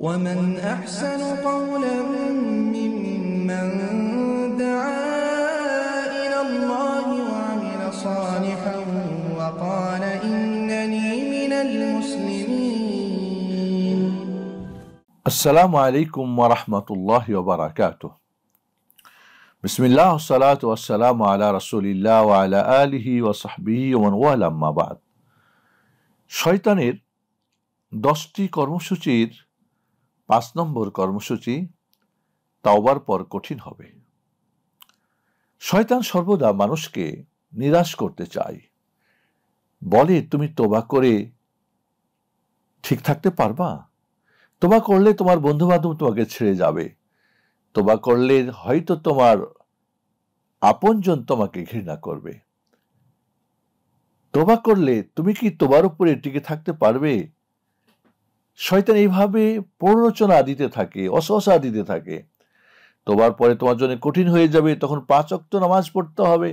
ومن أحسن قولا ممن دعا إلى الله وعمل صالحا وقال إنني من المسلمين السلام عليكم ورحمة الله وبركاته بسم الله والصلاة والسلام على رسول الله وعلى آله وصحبه ومن والاه ما بعد শয়তানের দশটি কর্মসূচির পাঁচ নম্বর কর্মসূচি তাওবার পর কঠিন হবে শয়তান সর্বদা মানুষকে নিরাশ করতে চায় বলে তুমি তোবা করে ঠিক থাকতে পারবা তোবা করলে তোমার বন্ধুবান্ধব তোমাকে ছেড়ে যাবে তোবা করলে হয়তো তোমার আপনজন তোমাকে ঘৃণা করবে তোবা করলে তুমি কি তোমার উপরে টিকে থাকতে পারবে শয়তান এইভাবে প্ররোচনা দিতে থাকে অসহসা দিতে থাকে তোমার পরে তোমার জন্য কঠিন হয়ে যাবে তখন পাঁচ অক্ত নামাজ পড়তে হবে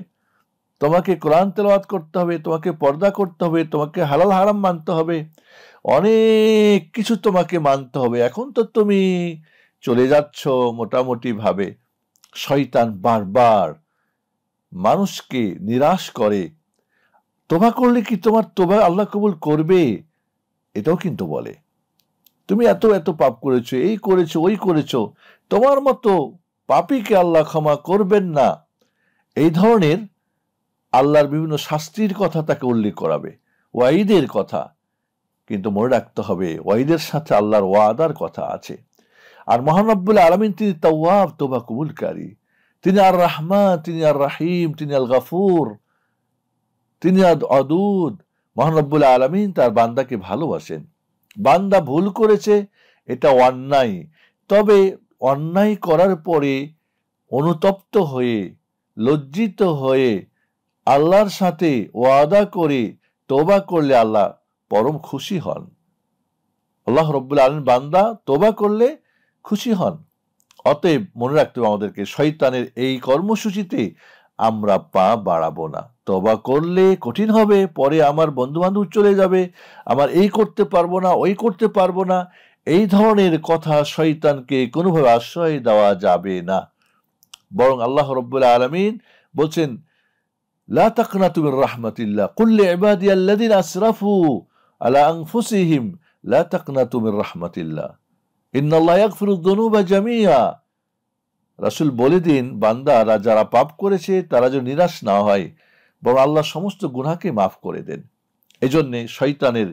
তোমাকে কোরআন তেলবাদ করতে হবে তোমাকে পর্দা করতে হবে তোমাকে হালাল হারাম মানতে হবে অনেক কিছু তোমাকে মানতে হবে এখন তো তুমি চলে যাচ্ছ মোটামুটিভাবে শয়তান বারবার মানুষকে নিরাশ করে তোবা করলে কি তোমার তোবা আল্লাহ কবুল করবে এটাও কিন্তু বলে তুমি এত এত পাপ করেছো এই করেছো ওই করেছো তোমার মতো পাপিকে আল্লাহ ক্ষমা করবেন না এই ধরনের আল্লাহর বিভিন্ন শাস্তির কথা তাকে উল্লেখ করাবে ওয়াইদের কথা কিন্তু মনে রাখতে হবে ওয়াইদের সাথে আল্লাহর ওয়াদার কথা আছে আর মহানব্বুল আলমিন তিনি তাওয়াব তোবা কবুলকারী তিনি আর রাহমান তিনি আর রাহিম তিনি আল গাফুর তিনি আদ অদুদ মহানব্বুল আলমিন তার বান্দাকে ভালোবাসেন বান্দা ভুল করেছে এটা অন্যায় তবে অন্যায় করার পরে অনুতপ্ত হয়ে লজ্জিত হয়ে আল্লাহর সাথে ওয়াদা করে তোবা করলে আল্লাহ পরম খুশি হন আল্লাহ রব্বুল আলম বান্দা তোবা করলে খুশি হন অতএব মনে রাখতে হবে আমাদেরকে শৈতানের এই কর্মসূচিতে আমরা পা বাড়াবো না তবা করলে কঠিন হবে পরে আমার বন্ধুবান্ধব চলে যাবে আমার এই করতে পারবো না ওই করতে পারবো না এই ধরনের কথা শয়তানকে কোনোভাবে আশ্রয় দেওয়া যাবে না বরং আল্লাহ রব্বুল্লাহ আলমিন বলছেন লা তাকনা তুমি রহমতিল্লা কুল্লে এবাদি আল্লাদিন আশরাফু আলা আংফুসিহিম লা তাকনা তুমি রহমতিল্লা ইন্নাল্লাহ ইয়াগফিরু যুনুবা জামিয়া রাসূল বলে দিন বান্দারা যারা পাপ করেছে তারা যেন নিরাশ না হয় বরং আল্লাহ সমস্ত গুনাহকে মাফ করে দেন এই জন্যে শৈতানের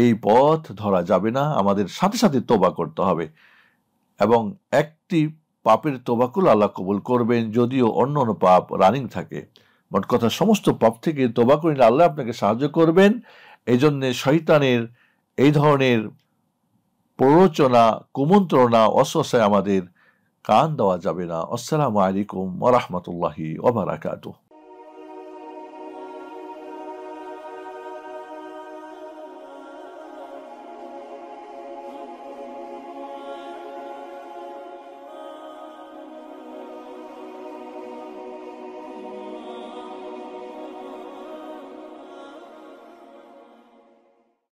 এই পথ ধরা যাবে না আমাদের সাথে সাথে তোবা করতে হবে এবং একটি পাপের তোবাকুল আল্লাহ কবুল করবেন যদিও অন্য অন্য পাপ রানিং থাকে মোট কথা সমস্ত পাপ থেকে তোবা করিলে আল্লাহ আপনাকে সাহায্য করবেন এই জন্যে শৈতানের এই ধরনের প্ররোচনা কুমন্ত্রণা অস্বসায় আমাদের কান দেওয়া যাবে না আসসালামু আলাইকুম ওরহমতুল্লাহি ওবরাকাতুহ